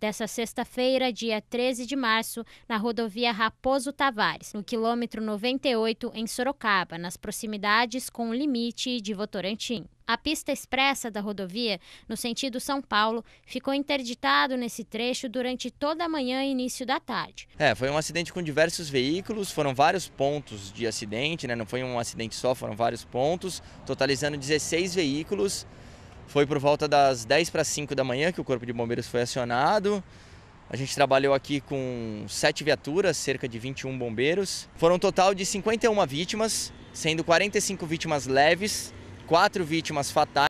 dessa sexta-feira, dia 13 de março, na rodovia Raposo Tavares, no quilômetro 98, em Sorocaba, nas proximidades com o limite de Votorantim. A pista expressa da rodovia, no sentido São Paulo, ficou interditado nesse trecho durante toda a manhã e início da tarde. É, foi um acidente com diversos veículos, foram vários pontos de acidente, né? não foi um acidente só, foram vários pontos, totalizando 16 veículos. Foi por volta das 10 para 5 da manhã que o Corpo de Bombeiros foi acionado. A gente trabalhou aqui com sete viaturas, cerca de 21 bombeiros. Foram um total de 51 vítimas, sendo 45 vítimas leves, quatro vítimas fatais.